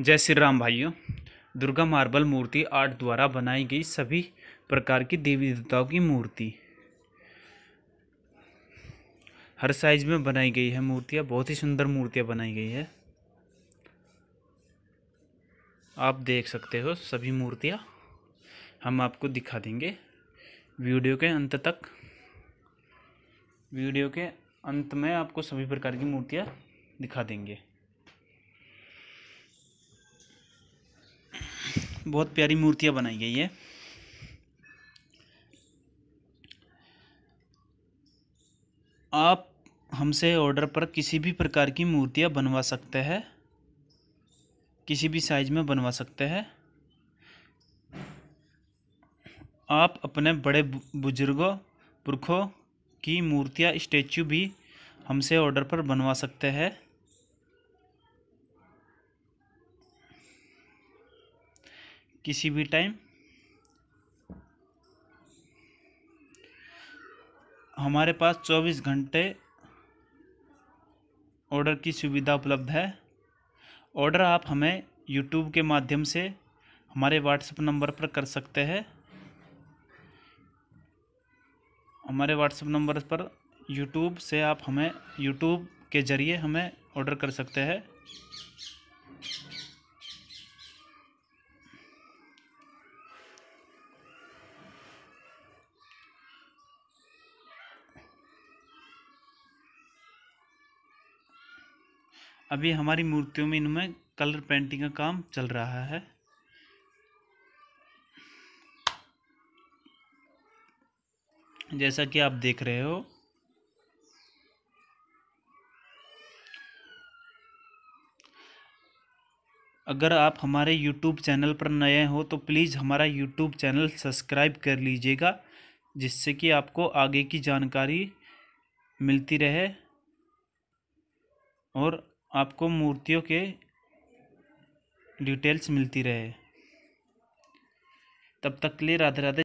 जय श्री राम भाइयों दुर्गा मार्बल मूर्ति आर्ट द्वारा बनाई गई सभी प्रकार की देवी देवताओं की मूर्ति हर साइज में बनाई गई है मूर्तियाँ बहुत ही सुंदर मूर्तियाँ बनाई गई है आप देख सकते हो सभी मूर्तियाँ हम आपको दिखा देंगे वीडियो के अंत तक वीडियो के अंत में आपको सभी प्रकार की मूर्तियाँ दिखा देंगे बहुत प्यारी मूर्तियाँ बनाई गई है आप हमसे ऑर्डर पर किसी भी प्रकार की मूर्तियाँ बनवा सकते हैं किसी भी साइज में बनवा सकते हैं आप अपने बड़े बुजुर्गों पुरखों की मूर्तियाँ स्टैचू भी हमसे ऑर्डर पर बनवा सकते हैं किसी भी टाइम हमारे पास चौबीस घंटे ऑर्डर की सुविधा उपलब्ध है ऑर्डर आप हमें यूट्यूब के माध्यम से हमारे व्हाट्सएप नंबर पर कर सकते हैं हमारे व्हाट्सएप नंबर पर यूट्यूब से आप हमें यूट्यूब के ज़रिए हमें ऑर्डर कर सकते हैं अभी हमारी मूर्तियों में इनमें कलर पेंटिंग का काम चल रहा है जैसा कि आप देख रहे हो अगर आप हमारे YouTube चैनल पर नए हो तो प्लीज़ हमारा YouTube चैनल सब्सक्राइब कर लीजिएगा जिससे कि आपको आगे की जानकारी मिलती रहे और आपको मूर्तियों के डिटेल्स मिलती रहे तब तक के लिए राधे राधे